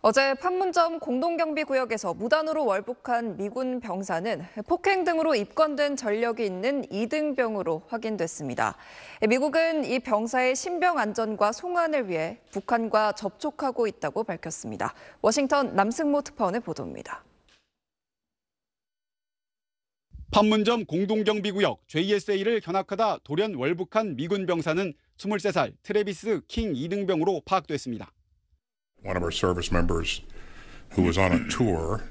어제 판문점 공동경비구역에서 무단으로 월북한 미군 병사는 폭행 등으로 입건된 전력이 있는 2등병으로 확인됐습니다. 미국은 이 병사의 신병 안전과 송환을 위해 북한과 접촉하고 있다고 밝혔습니다. 워싱턴 남승모 특파원의 보도입니다. 판문점 공동경비구역 JSA를 견학하다 돌연 월북한 미군 병사는 23살 트레비스 킹 2등병으로 파악됐습니다. one of our service members who was on a tour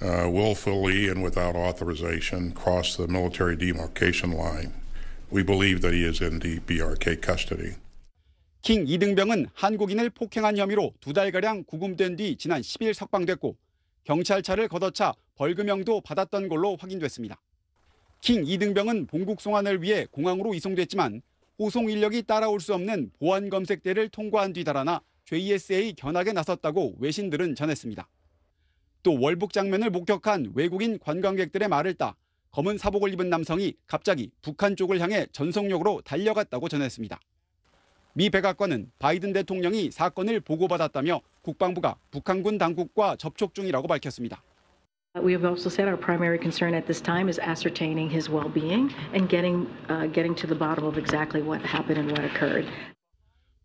uh, willfully and without authorization crossed the military demarcation line. We believe that he is in the BRK custody. 킹 이등병은 한국인을 폭행한 혐의로 두 달가량 구금된 뒤 지난 10일 석방됐고 경찰차를 걷어차 벌금형도 받았던 걸로 확인됐습니다. 킹 이등병은 본국 송환을 위해 공항으로 이송됐지만 호송 인력이 따라올 수 없는 보안 검색대를 통과한 뒤 달아나 JSA 견학에 나섰다고 외신들은 전했습니다. 또 월북 장면을 목격한 외국인 관광객들의 말을 따 검은 사복을 입은 남성이 갑자기 북한 쪽을 향해 전속력으로 달려갔다고 전했습니다. 미 백악관은 바이든 대통령이 사건을 보고받았다며 국방부가 북한군 당국과 접촉 중이라고 밝혔습니다. We have also said our primary concern at this time is ascertaining his well-being and getting uh, getting to the bottom of exactly what happened and what occurred.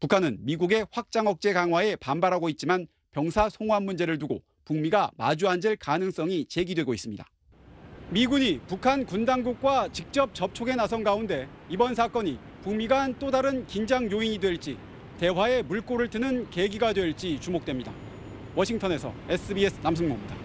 북한은 미국의 확장 억제 강화에 반발하고 있지만 병사 송환 문제를 두고 북미가 마주 앉을 가능성이 제기되고 있습니다. 미군이 북한 군 당국과 직접 접촉에 나선 가운데 이번 사건이 북미 간 또 다른 긴장 요인이 될지 대화의 물꼬를 트는 계기가 될지 주목됩니다. 워싱턴에서 SBS 남승모입니다.